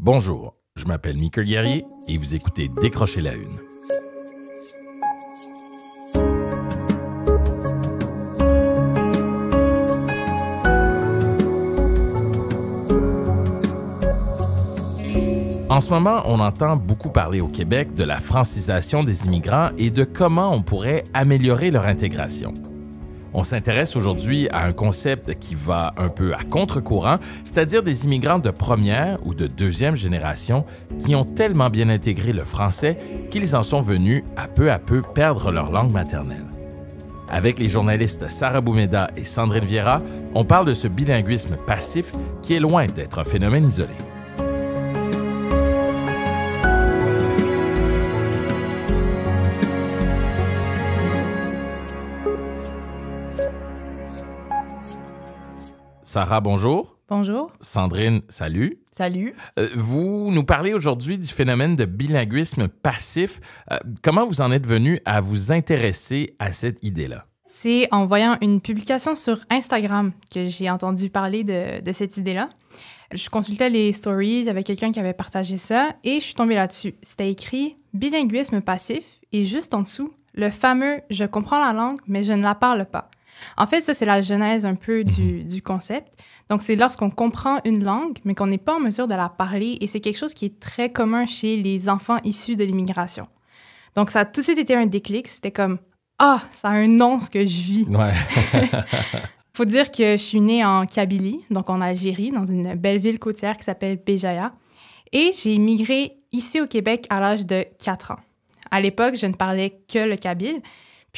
Bonjour, je m'appelle Michael Guerrier et vous écoutez Décrocher la Une. En ce moment, on entend beaucoup parler au Québec de la francisation des immigrants et de comment on pourrait améliorer leur intégration. On s'intéresse aujourd'hui à un concept qui va un peu à contre-courant, c'est-à-dire des immigrants de première ou de deuxième génération qui ont tellement bien intégré le français qu'ils en sont venus à peu à peu perdre leur langue maternelle. Avec les journalistes Sarah Boumeda et Sandrine Vieira, on parle de ce bilinguisme passif qui est loin d'être un phénomène isolé. Sarah, bonjour. Bonjour. Sandrine, salut. Salut. Euh, vous nous parlez aujourd'hui du phénomène de bilinguisme passif. Euh, comment vous en êtes venu à vous intéresser à cette idée-là? C'est en voyant une publication sur Instagram que j'ai entendu parler de, de cette idée-là. Je consultais les stories, avec quelqu'un qui avait partagé ça et je suis tombée là-dessus. C'était écrit bilinguisme passif et juste en dessous, le fameux je comprends la langue mais je ne la parle pas. En fait, ça, c'est la genèse un peu mhm. du, concept. Donc, c'est lorsqu'on comprend une langue, mais qu'on n'est pas en mesure de la parler, et c'est quelque chose qui est très commun chez les enfants issus de l'immigration. Donc, ça a tout de suite été un déclic. C'était comme Ah, ça a un nom ce que je vis. Faut dire que je suis née en Kabylie, donc en Algérie, dans une belle ville côtière qui s'appelle Béjaïa. Et j'ai immigré ici au Québec à l'âge de 4 ans. À l'époque, je ne parlais que le kabyle,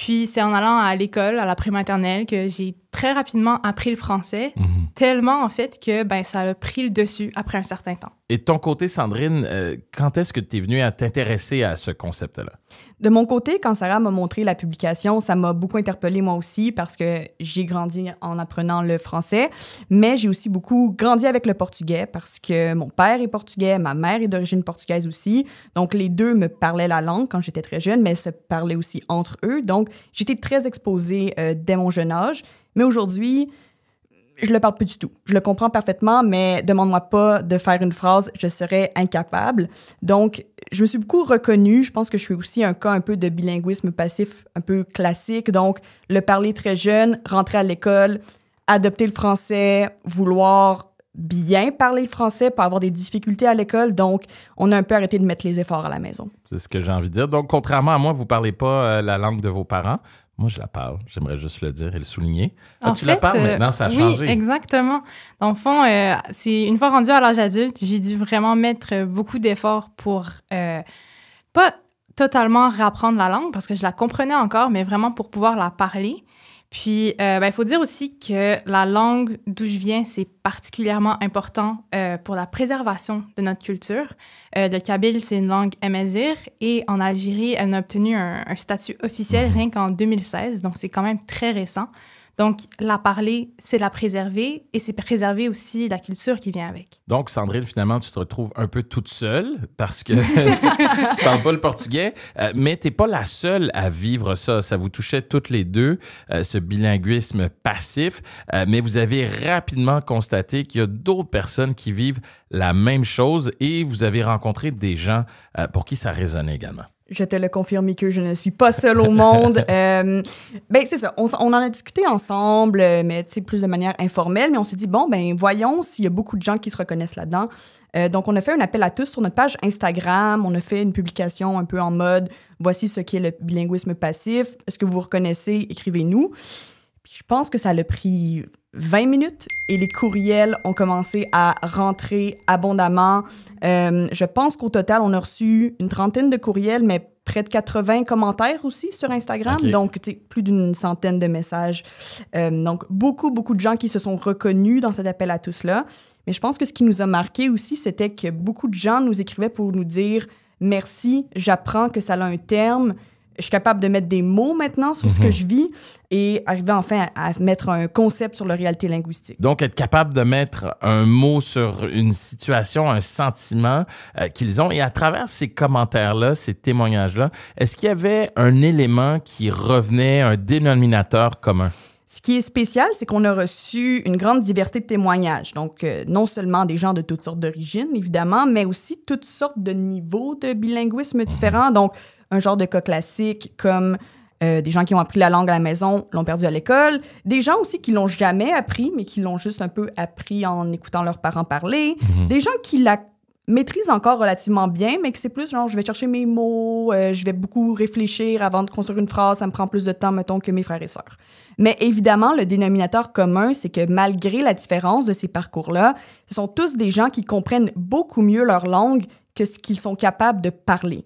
puis c'est en allant à l'école, à la maternelle que j'ai très rapidement appris le français. Mm-hmm tellement, en fait, que ben, ça a pris le dessus après un certain temps. Et de ton côté, Sandrine, euh, quand est-ce que tu es venue à t'intéresser à ce concept-là? De mon côté, quand Sarah m'a montré la publication, ça m'a beaucoup interpellée moi aussi parce que j'ai grandi en apprenant le français, mais j'ai aussi beaucoup grandi avec le portugais parce que mon père est portugais, ma mère est d'origine portugaise aussi. Donc les deux me parlaient la langue quand j'étais très jeune, mais se parlaient aussi entre eux. Donc j'étais très exposée euh, dès mon jeune âge. Mais aujourd'hui, je le parle plus du tout. Je le comprends parfaitement, mais demande-moi pas de faire une phrase, je serais incapable. Donc, je me suis beaucoup reconnue. Je pense que je suis aussi un cas un peu de bilinguisme passif, un peu classique. Donc, le parler très jeune, rentrer à l'école, adopter le français, vouloir bien parler le français, pas avoir des difficultés à l'école. Donc, on a un peu arrêté de mettre les efforts à la maison. C'est ce que j'ai envie de dire. Donc, contrairement à moi, vous parlez pas euh, la langue de vos parents. Moi, je la parle. J'aimerais juste le dire et le souligner. Ah, tu la parles euh, maintenant, ça a oui, changé. Exactement. Dans fond, euh, c'est une fois rendue à l'âge adulte, j'ai dû vraiment mettre beaucoup d'efforts pour euh, pas totalement réapprendre la langue parce que je la comprenais encore, mais vraiment pour pouvoir la parler. Puis, il euh, ben, faut dire aussi que la langue d'où je viens, c'est particulièrement important euh, pour la préservation de notre culture. Euh, le kabyle, c'est une langue amazir et en Algérie, elle a obtenu un, un statut officiel mhm. rien qu'en 2016, donc c'est quand même très récent. Donc, la parler, c'est la préserver et c'est préserver aussi la culture qui vient avec. Donc, Sandrine, finalement, tu te retrouves un peu toute seule parce que tu parles pas le portugais, euh, mais tu n'es pas la seule à vivre ça. Ça vous touchait toutes les deux, euh, ce bilinguisme passif, euh, mais vous avez rapidement constaté qu'il y a d'autres personnes qui vivent la même chose et vous avez rencontré des gens pour qui ça résonnait également je te le confirme que je ne suis pas seule au monde. euh, ben c'est ça, on, en a discuté ensemble, euh, mais tu sais plus de manière informelle, mais on s'est dit bon ben voyons s'il y a beaucoup de gens qui se reconnaissent là-dedans. Euh, donc on a fait un appel à tous sur notre page Instagram, on a fait une publication un peu en mode voici ce qu'est le bilinguisme passif, est-ce que vous reconnaissez, écrivez-nous je pense que ça l'a pris 20 minutes et les courriels ont commencé à rentrer abondamment. Euh, je pense qu'au total, on a reçu une trentaine de courriels, mais près de 80 commentaires aussi sur Instagram. tu Donc, plus d'une centaine de messages. Euh, donc, beaucoup, beaucoup de gens qui se sont reconnus dans cet appel à tous-là. Mais je pense que ce qui nous a marqué aussi, c'était que beaucoup de gens nous écrivaient pour nous dire merci, j'apprends que ça a un terme, je suis capable de mettre des mots maintenant sur ce que mhm. je vis et arriver enfin à, mettre un concept sur la réalité linguistique. Donc, être capable de mettre un mot sur une situation, un sentiment euh, qu'ils ont. Et à travers ces commentaires-là, ces témoignages-là, est-ce qu'il y avait un élément qui revenait, un dénominateur commun? Ce qui est spécial, c'est qu'on a reçu une grande diversité de témoignages. Donc, euh, non seulement des gens de toutes sortes d'origines, évidemment, mais aussi toutes sortes de niveaux de bilinguisme différents. Mhm. Donc, un genre de cas classique comme euh, des gens qui ont appris la langue à la maison, l'ont perdu à l'école, des gens aussi qui l'ont jamais appris, mais qui l'ont juste un peu appris en écoutant leurs parents parler, mhm. des gens qui la maîtrisent encore relativement bien, mais que c'est plus genre je vais chercher mes mots, euh, je vais beaucoup réfléchir avant de construire une phrase, ça me prend plus de temps, mettons, que mes frères et sœurs. Mais évidemment, le dénominateur commun, c'est que malgré la différence de ces parcours-là, ce sont tous des gens qui comprennent beaucoup mieux leur langue que ce qu'ils sont capables de parler.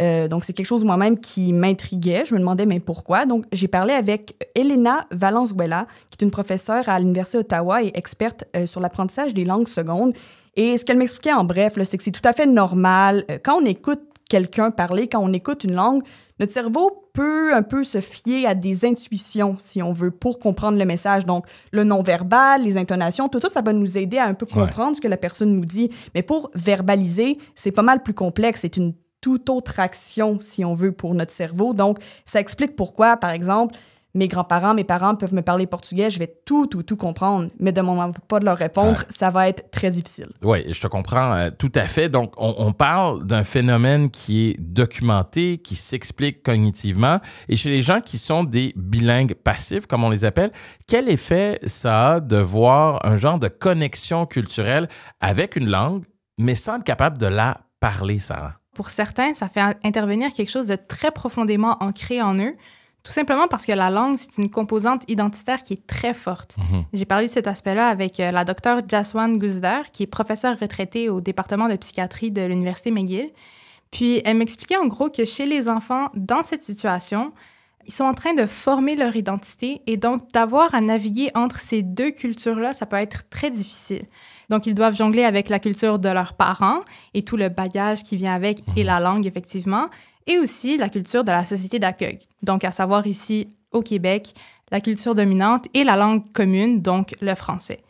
Euh, donc, c'est quelque chose moi-même qui m'intriguait. Je me demandais, mais pourquoi? Donc, j'ai parlé avec Elena Valenzuela, qui est une professeure à l'Université d'Ottawa et experte euh, sur l'apprentissage des langues secondes. Et ce qu'elle m'expliquait en bref, c'est que c'est tout à fait normal. Euh, quand on écoute quelqu'un parler, quand on écoute une langue, notre cerveau peut un peu se fier à des intuitions, si on veut, pour comprendre le message. Donc, le non-verbal, les intonations, tout ça, ça va nous aider à un peu comprendre ce que la personne nous dit. Mais pour verbaliser, c'est pas mal plus complexe. C'est une toute autre action, si on veut, pour notre cerveau. Donc, ça explique pourquoi, par exemple, mes grands-parents, mes parents peuvent me parler portugais, je vais tout, tout, tout comprendre. Mais de mon pas de leur répondre, ça va être très difficile. Oui, je te comprends euh, tout à fait. Donc, on, on parle d'un phénomène qui est documenté, qui s'explique cognitivement. Et chez les gens qui sont des bilingues passifs, comme on les appelle, quel effet ça a de voir un genre de connexion culturelle avec une langue, mais sans être capable de la parler, Sarah? Pour certains, ça fait intervenir quelque chose de très profondément ancré en eux, tout simplement parce que la langue, c'est une composante identitaire qui est très forte. Mhm. J'ai parlé de cet aspect-là avec euh, la docteure Jaswan Guzder, qui est professeure retraitée au département de psychiatrie de l'Université McGill. Puis elle m'expliquait en gros que chez les enfants, dans cette situation, ils sont en train de former leur identité et donc d'avoir à naviguer entre ces deux cultures-là, ça peut être très difficile. Donc, ils doivent jongler avec la culture de leurs parents et tout le bagage qui vient avec et mhm. la langue, effectivement, et aussi la culture de la société d'accueil. Donc, à savoir ici, au Québec, la culture dominante et la langue commune, donc le français.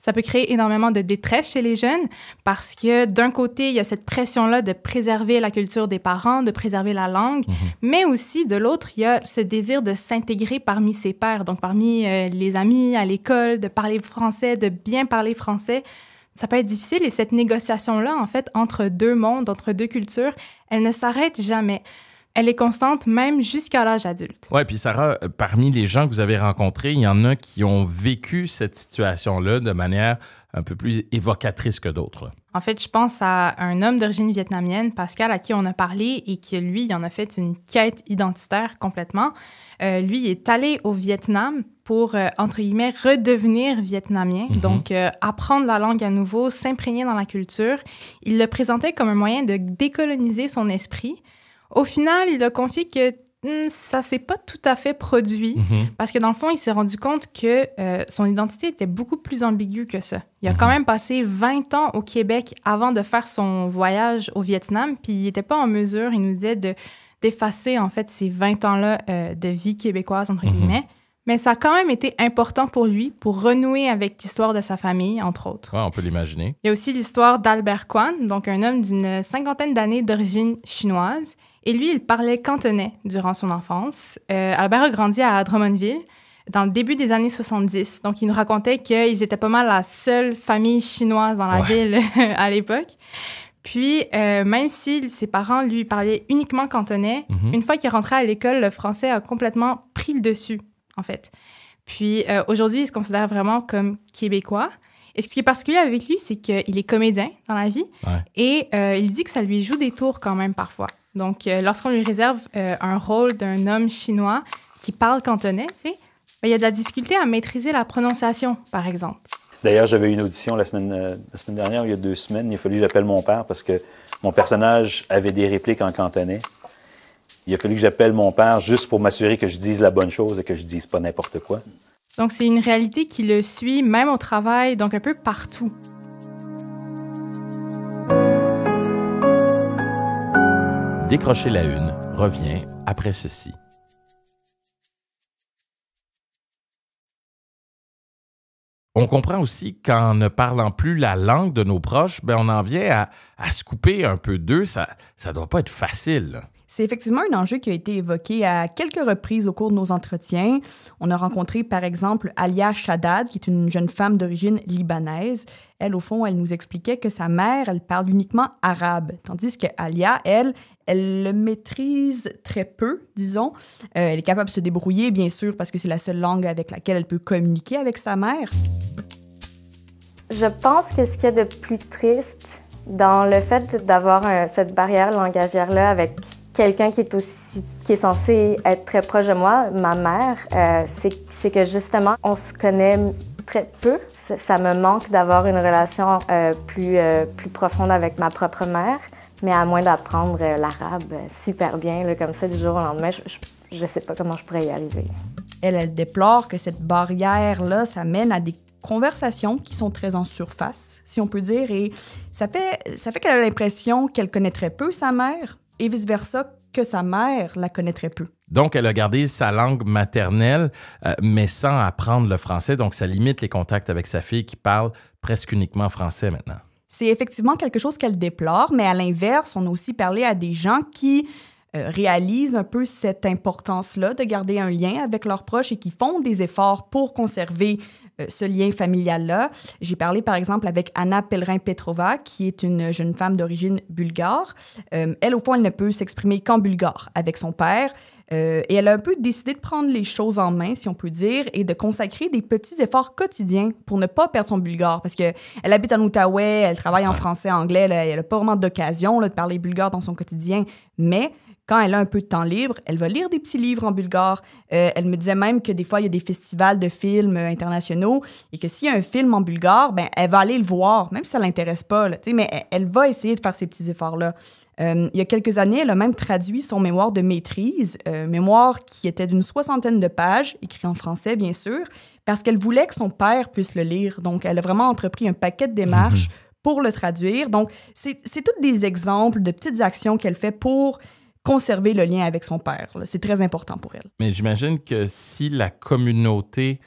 Ça peut créer énormément de détresse chez les jeunes parce que d'un côté, il y a cette pression-là de préserver la culture des parents, de préserver la langue, mhm. mais aussi de l'autre, il y a ce désir de s'intégrer parmi ses pairs, donc parmi euh, les amis à l'école, de parler français, de bien parler français. Ça peut être difficile et cette négociation-là, en fait, entre deux mondes, entre deux cultures, elle ne s'arrête jamais elle est constante même jusqu'à l'âge adulte. Oui, puis Sarah, euh, parmi les gens que vous avez rencontrés, il y en a qui ont vécu cette situation-là de manière un peu plus évocatrice que d'autres. En fait, je pense à un homme d'origine vietnamienne, Pascal, à qui on a parlé et qui, lui, en a fait une quête identitaire complètement. Euh, lui est allé au Vietnam pour, euh, entre guillemets, redevenir vietnamien, mm-hmm. donc apprendre la langue à nouveau, s'imprégner dans la culture. Il le présentait comme un moyen de décoloniser son esprit au final, il a confié que hmm, ça s'est pas tout à fait produit mhm. parce que dans le fond, il s'est rendu compte que euh, son identité était beaucoup plus ambiguë que ça. Il a mhm. quand même passé 20 ans au Québec avant de faire son voyage au Vietnam, puis il n'était pas en mesure, il nous disait, d'effacer en fait ces 20 ans-là euh, de vie québécoise, entre mhm. guillemets mais ça a quand même été important pour lui pour renouer avec l'histoire de sa famille, entre autres. on peut l'imaginer. Il y a aussi l'histoire d'Albert Kwan, donc un homme d'une cinquantaine d'années d'origine chinoise. Et lui, il parlait cantonais durant son enfance. Euh, Albert a grandi à Drummondville dans le début des années 70. Donc, il nous racontait qu'ils étaient pas mal la seule famille chinoise dans la ville à l'époque. Puis, euh, même si ses parents lui parlaient uniquement cantonais, mhm. une fois qu'il rentrait à l'école, le français a complètement pris le dessus en fait. Puis euh, aujourd'hui, il se considère vraiment comme québécois. Et ce qui est particulier avec lui, c'est qu'il est comédien dans la vie et euh, il dit que ça lui joue des tours quand même parfois. Donc, euh, lorsqu'on lui réserve un rôle d'un homme chinois qui parle cantonais, ben, il y a de la difficulté à maîtriser la prononciation, par exemple. D'ailleurs, j'avais une audition la semaine, la semaine dernière, il y a deux semaines. Il a fallu que j'appelle mon père parce que mon personnage avait des répliques en cantonais il a fallu que j'appelle mon père juste pour m'assurer que je dise la bonne chose et que je dise pas n'importe quoi. Donc c'est une réalité qui le suit même au travail, donc un peu partout. Décrocher la une revient après ceci. On comprend aussi qu'en ne parlant plus la langue de nos proches, ben on en vient à, à se couper un peu d'eux. Ça ne doit pas être facile. C'est effectivement un enjeu qui a été évoqué à quelques reprises au cours de nos entretiens. On a rencontré par exemple Alia Shaddad, qui est une jeune femme d'origine libanaise. Elle, au fond, elle nous expliquait que sa mère, elle parle uniquement arabe, tandis que Alia, elle, elle le maîtrise très peu, disons. Euh, elle est capable de se débrouiller, bien sûr, parce que c'est la seule langue avec laquelle elle peut communiquer avec sa mère. Je pense que ce qu'il y a de plus triste dans le fait d'avoir cette barrière langagière-là avec quelqu'un qui est aussi qui est censé être très proche de moi, ma mère, euh, c'est que justement on se connaît très peu. Ça, me manque d'avoir une relation euh, plus euh, plus profonde avec ma propre mère, mais à moins d'apprendre l'arabe super bien comme ça du jour au lendemain, je ne sais pas comment je pourrais y arriver. Elle, elle déplore que cette barrière là, ça mène à des conversations qui sont très en surface, si on peut dire, et ça fait, ça fait qu'elle a l'impression qu'elle connaît très peu sa mère, et vice-versa que sa mère la connaîtrait très peu. Donc, elle a gardé sa langue maternelle, euh, mais sans apprendre le français. Donc, ça limite les contacts avec sa fille qui parle presque uniquement français maintenant. C'est effectivement quelque chose qu'elle déplore, mais à l'inverse, on a aussi parlé à des gens qui euh, réalisent un peu cette importance-là de garder un lien avec leurs proches et qui font des efforts pour conserver euh, ce lien familial-là. J'ai parlé par exemple avec Anna Pellerin-Petrova, qui est une jeune femme d'origine bulgare. Euh, elle, au fond, elle ne peut s'exprimer qu'en bulgare avec son père. Euh, et elle a un peu décidé de prendre les choses en main, si on peut dire, et de consacrer des petits efforts quotidiens pour ne pas perdre son bulgare. Parce qu'elle habite en Outaouais, elle travaille en français, anglais, elle n'a pas vraiment d'occasion de parler bulgare dans son quotidien, mais quand elle a un peu de temps libre, elle va lire des petits livres en bulgare. Euh, elle me disait même que des fois, il y a des festivals de films internationaux et que s'il y a un film en bulgare, ben, elle va aller le voir, même si ça l'intéresse pas. mais elle, va essayer de faire ces petits efforts-là. Euh, il y a quelques années, elle a même traduit son mémoire de maîtrise, euh, mémoire qui était d'une soixantaine de pages, écrit en français, bien sûr, parce qu'elle voulait que son père puisse le lire. Donc, elle a vraiment entrepris un paquet de mhm. démarches. pour le traduire. Donc, c'est tous des exemples de petites actions qu'elle fait pour conserver le lien avec son père. C'est très important pour elle. Mais j'imagine que si la communauté,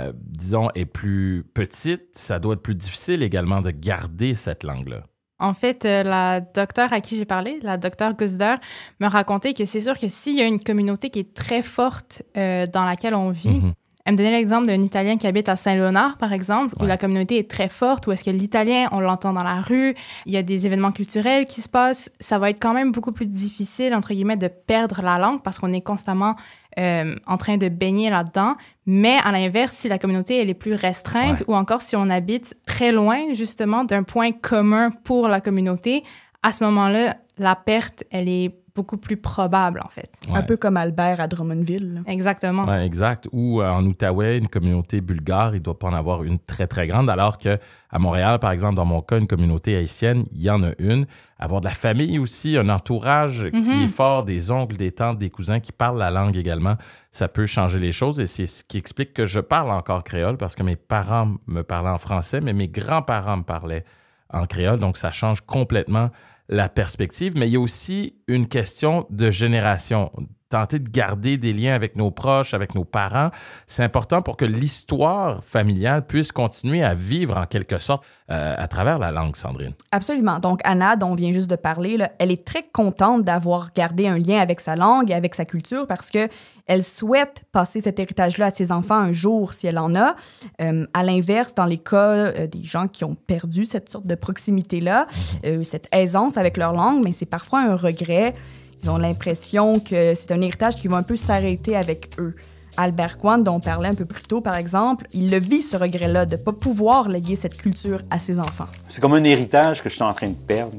euh, disons, est plus petite, ça doit être plus difficile également de garder cette langue-là. En fait, euh, la docteure à qui j'ai parlé, la docteure Gusder, me racontait que c'est sûr que s'il y a une communauté qui est très forte euh, dans laquelle on vit, mhm. Elle me donnait l'exemple d'un Italien qui habite à Saint-Léonard, par exemple, où la communauté est très forte, où est-ce que l'Italien, on l'entend dans la rue, il y a des événements culturels qui se passent. Ça va être quand même beaucoup plus difficile, entre guillemets, de perdre la langue parce qu'on est constamment euh, en train de baigner là-dedans. Mais à l'inverse, si la communauté, elle est plus restreinte ou encore si on habite très loin, justement, d'un point commun pour la communauté, à ce moment-là, la perte, elle est beaucoup plus probable, en fait. Un peu comme Albert à Drummondville. Exactement. exact. Ou euh, en Outaouais, une communauté bulgare, il ne doit pas en avoir une très, très grande, alors que à Montréal, par exemple, dans mon cas, une communauté haïtienne, il y en a une. Avoir de la famille aussi, un entourage qui mm-hmm. est fort, des oncles, des tantes, des cousins qui parlent la langue également, ça peut changer les choses. Et c'est ce qui explique que je parle encore créole, parce que mes parents me parlaient en français, mais mes grands-parents me parlaient en créole, donc ça change complètement la perspective, mais il y a aussi une question de génération tenter de garder des liens avec nos proches, avec nos parents. C'est important pour que l'histoire familiale puisse continuer à vivre en quelque sorte euh, à travers la langue, Sandrine. Absolument. Donc, Anna, dont on vient juste de parler, elle est très contente d'avoir gardé un lien avec sa langue et avec sa culture parce que elle souhaite passer cet héritage-là à ses enfants un jour si elle en a. Euh, à l'inverse, dans les cas euh, des gens qui ont perdu cette sorte de proximité-là, mm-hmm. cette aisance avec leur langue, mais c'est parfois un regret. Ils ont l'impression que c'est un héritage qui va un peu s'arrêter avec eux. Albert Kwan, dont on parlait un peu plus tôt, par exemple, il le vit, ce regret-là, de ne pas pouvoir léguer cette culture à ses enfants. C'est comme un héritage que je suis en train de perdre.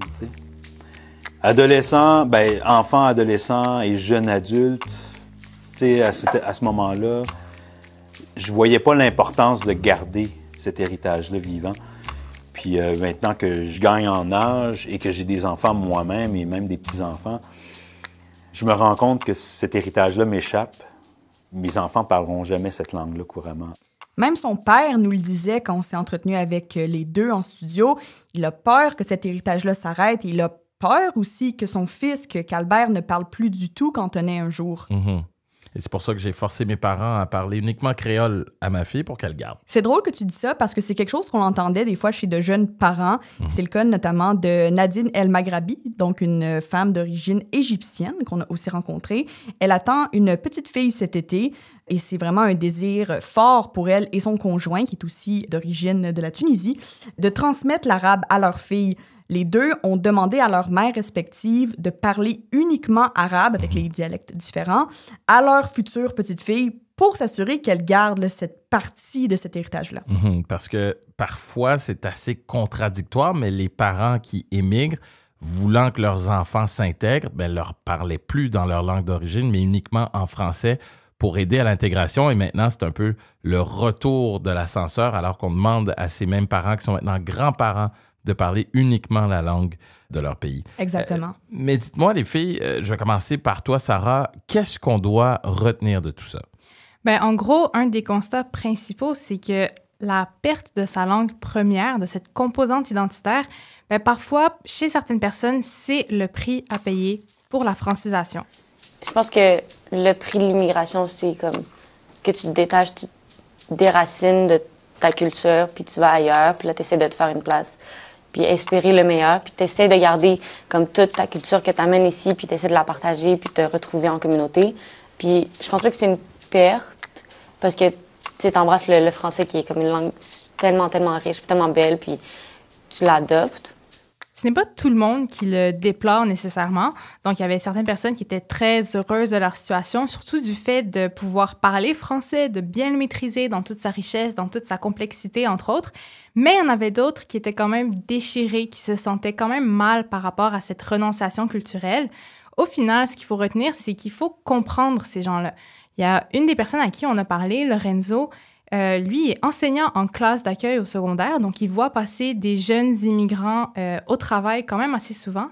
Adolescent, ben, enfant, adolescent et jeune adulte, à, ce, moment-là, je voyais pas l'importance de garder cet héritage-là vivant. Puis euh, maintenant que je gagne en âge et que j'ai des enfants moi-même et même des petits-enfants, je me rends compte que cet héritage-là m'échappe. Mes enfants parleront jamais cette langue-là couramment. Même son père nous le disait quand on s'est entretenu avec euh, les deux en studio. Il a peur que cet héritage-là s'arrête. Il a peur aussi que son fils, que ne parle plus du tout quand on est un jour. Mm-hmm. Et c'est pour ça que j'ai forcé mes parents à parler uniquement créole à ma fille pour qu'elle garde. C'est drôle que tu dis ça parce que c'est quelque chose qu'on entendait des fois chez de jeunes parents. Mhm. C'est le cas notamment de Nadine El magrabi donc une femme d'origine égyptienne qu'on a aussi rencontrée. Elle attend une petite fille cet été et c'est vraiment un désir fort pour elle et son conjoint, qui est aussi d'origine de la Tunisie, de transmettre l'arabe à leur fille. Les deux ont demandé à leurs mères respectives de parler uniquement arabe avec mhm. les dialectes différents à leur future petite fille pour s'assurer qu'elle garde cette partie de cet héritage-là. Mhm, parce que parfois, c'est assez contradictoire, mais les parents qui émigrent, voulant que leurs enfants s'intègrent, ben, leur parlaient plus dans leur langue d'origine, mais uniquement en français pour aider à l'intégration. Et maintenant, c'est un peu le retour de l'ascenseur, alors qu'on demande à ces mêmes parents qui sont maintenant grands-parents de parler uniquement la langue de leur pays. Exactement. Euh, mais dites-moi, les filles, euh, je vais commencer par toi, Sarah. Qu'est-ce qu'on doit retenir de tout ça? Bien, en gros, un des constats principaux, c'est que la perte de sa langue première, de cette composante identitaire, bien, parfois, chez certaines personnes, c'est le prix à payer pour la francisation. Je pense que le prix de l'immigration, c'est comme que tu te détaches, tu racines de ta culture, puis tu vas ailleurs, puis là, tu essaies de te faire une place puis espérer le meilleur, puis t'essaies de garder comme toute ta culture que t'amènes ici, puis t'essaies de la partager, puis te retrouver en communauté. Puis je pense pas que c'est une perte, parce que tu t'embrasses le français qui est comme une langue tellement, tellement riche, tellement belle, puis tu l'adoptes. Ce n'est pas tout le monde qui le déplore nécessairement. Donc, il y avait certaines personnes qui étaient très heureuses de leur situation, surtout du fait de pouvoir parler français, de bien le maîtriser dans toute sa richesse, dans toute sa complexité, entre autres. Mais il y en avait d'autres qui étaient quand même déchirés, qui se sentaient quand même mal par rapport à cette renonciation culturelle. Au final, ce qu'il faut retenir, c'est qu'il faut comprendre ces gens-là. Il y a une des personnes à qui on a parlé, Lorenzo, euh, lui est enseignant en classe d'accueil au secondaire, donc il voit passer des jeunes immigrants euh, au travail quand même assez souvent.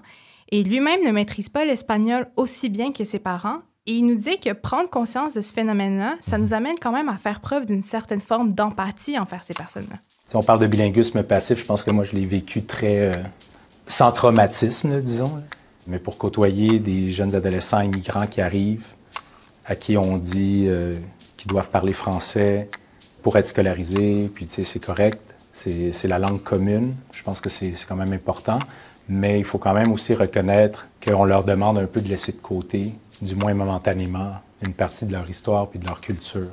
Et lui-même ne maîtrise pas l'espagnol aussi bien que ses parents. Et il nous dit que prendre conscience de ce phénomène-là, ça nous amène quand même à faire preuve d'une certaine forme d'empathie envers ces personnes-là. Si on parle de bilinguisme passif, je pense que moi, je l'ai vécu très euh, sans traumatisme, disons. Mais pour côtoyer des jeunes adolescents immigrants qui arrivent, à qui on dit qu'ils doivent parler français, pour être scolarisé, puis tu sais, c'est correct, c'est la langue commune, je pense que c'est quand même important, mais il faut quand même aussi reconnaître qu'on leur demande un peu de laisser de côté, du moins momentanément, une partie de leur histoire puis de leur culture.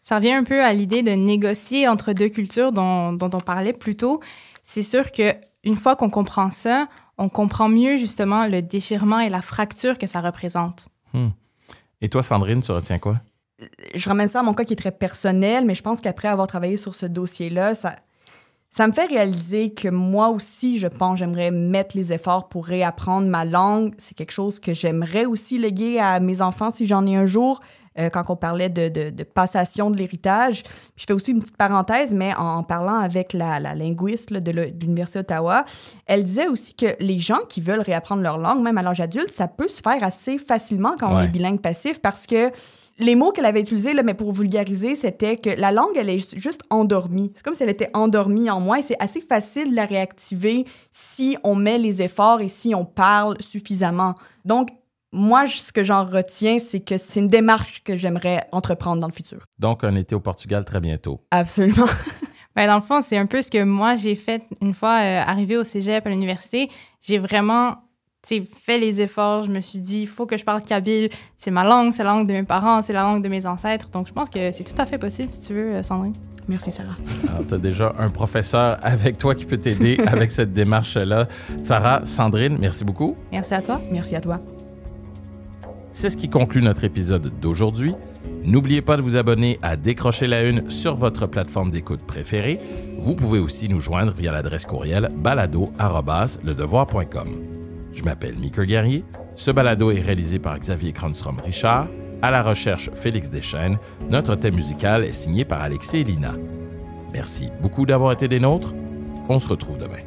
Ça revient un peu à l'idée de négocier entre deux cultures dont, on parlait plus tôt. C'est sûr que une fois qu'on comprend ça, on comprend mieux justement le déchirement et la fracture que ça représente. Hmm. Et toi, Sandrine, tu retiens quoi? je ramène ça à mon cas qui est très personnel, mais je pense qu'après avoir travaillé sur ce dossier-là, ça, ça me fait réaliser que moi aussi, je pense, j'aimerais mettre les efforts pour réapprendre ma langue. C'est quelque chose que j'aimerais aussi léguer à mes enfants si j'en ai un jour. Euh, quand on parlait de, de, passation de l'héritage. Je fais aussi une petite parenthèse, mais en, parlant avec la, linguiste de l'Université d'Ottawa, elle disait aussi que les gens qui veulent réapprendre leur langue, même à l'âge adulte, ça peut se faire assez facilement quand on est bilingue passif parce que les mots qu'elle avait utilisés, là, mais pour vulgariser, c'était que la langue, elle est juste endormie. C'est comme si elle était endormie en moi et c'est assez facile de la réactiver si on met les efforts et si on parle suffisamment. Donc, moi, ce que j'en retiens, c'est que c'est une démarche que j'aimerais entreprendre dans le futur. Donc, un été au Portugal très bientôt. Absolument. Mais ben, dans le fond, c'est un peu ce que moi, j'ai fait une fois arrivé euh, arrivée au cégep à l'université. J'ai vraiment fait les efforts. Je me suis dit, il faut que je parle kabyle. C'est ma langue, c'est la langue de mes parents, c'est la langue de mes ancêtres. Donc, je pense que c'est tout à fait possible, si tu veux, euh, Sandrine. Merci, Sarah. tu as déjà un professeur avec toi qui peut t'aider avec cette démarche-là. Sarah, Sandrine, merci beaucoup. Merci à toi. Merci à toi. C'est ce qui conclut notre épisode d'aujourd'hui. N'oubliez pas de vous abonner à Décrocher la Une sur votre plateforme d'écoute préférée. Vous pouvez aussi nous joindre via l'adresse courriel balado.ledevoir.com. Je m'appelle Mika Guerrier. Ce balado est réalisé par Xavier Cronstrom-Richard. À la recherche, Félix Deschênes. Notre thème musical est signé par Alexis et Lina. Merci beaucoup d'avoir été des nôtres. On se retrouve demain.